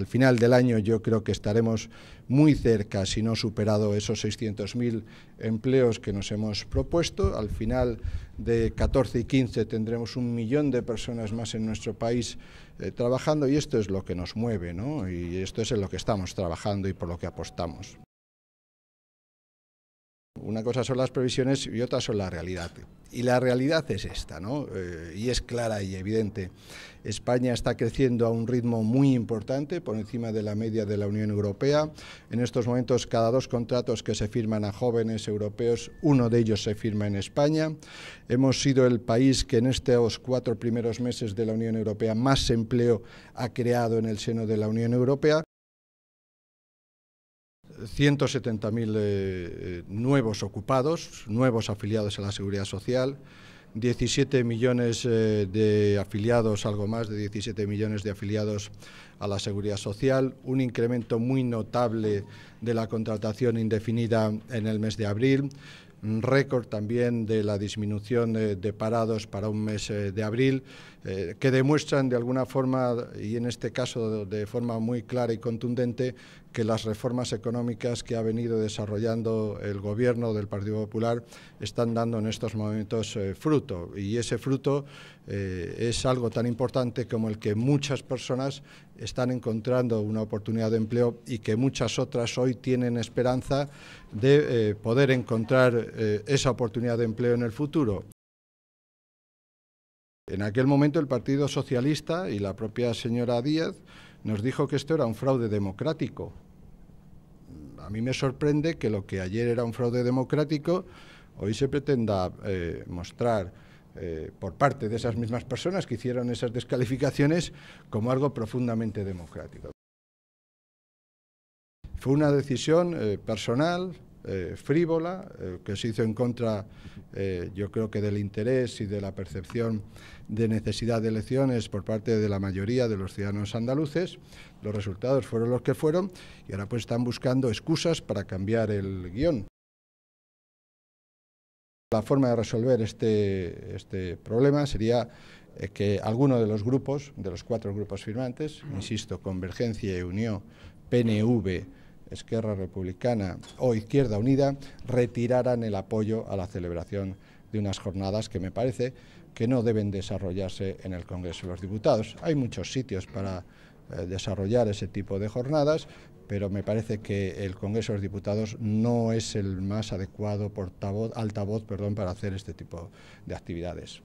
al final del año yo creo que estaremos muy cerca, si no superado esos 600.000 empleos que nos hemos propuesto. Al final de 14 y 15 tendremos un millón de personas más en nuestro país eh, trabajando y esto es lo que nos mueve ¿no? y esto es en lo que estamos trabajando y por lo que apostamos. Una cosa son las previsiones y otra son la realidad. Y la realidad es esta, ¿no? Eh, y es clara y evidente. España está creciendo a un ritmo muy importante, por encima de la media de la Unión Europea. En estos momentos, cada dos contratos que se firman a jóvenes europeos, uno de ellos se firma en España. Hemos sido el país que en estos cuatro primeros meses de la Unión Europea más empleo ha creado en el seno de la Unión Europea. 170.000 eh, eh, nuevos ocupados, nuevos afiliados a la Seguridad Social, 17 millones eh, de afiliados, algo más de 17 millones de afiliados a la Seguridad Social, un incremento muy notable de la contratación indefinida en el mes de abril, récord también de la disminución de, parados para un mes de abril, que demuestran de alguna forma, y en este caso de forma muy clara y contundente, que las reformas económicas que ha venido desarrollando el gobierno del Partido Popular están dando en estos momentos eh, fruto. Y ese fruto eh, es algo tan importante como el que muchas personas están encontrando una oportunidad de empleo y que muchas otras hoy tienen esperanza de eh, poder encontrar esa oportunidad de empleo en el futuro. En aquel momento el Partido Socialista y la propia señora Díaz nos dijo que esto era un fraude democrático. A mí me sorprende que lo que ayer era un fraude democrático, hoy se pretenda eh, mostrar eh, por parte de esas mismas personas que hicieron esas descalificaciones como algo profundamente democrático. Fue una decisión eh, personal, eh, frívola, eh, que se hizo en contra, eh, yo creo que del interés y de la percepción de necesidad de elecciones por parte de la mayoría de los ciudadanos andaluces. Los resultados fueron los que fueron y ahora pues están buscando excusas para cambiar el guión. La forma de resolver este, este problema sería que alguno de los grupos, de los cuatro grupos firmantes, mm. insisto, Convergencia y Unión, PNV, Esquerra Republicana o Izquierda Unida retiraran el apoyo a la celebración de unas jornadas que me parece que no deben desarrollarse en el Congreso de los Diputados. Hay muchos sitios para eh, desarrollar ese tipo de jornadas, pero me parece que el Congreso de los Diputados no es el más adecuado portavoz, altavoz para hacer este tipo de actividades.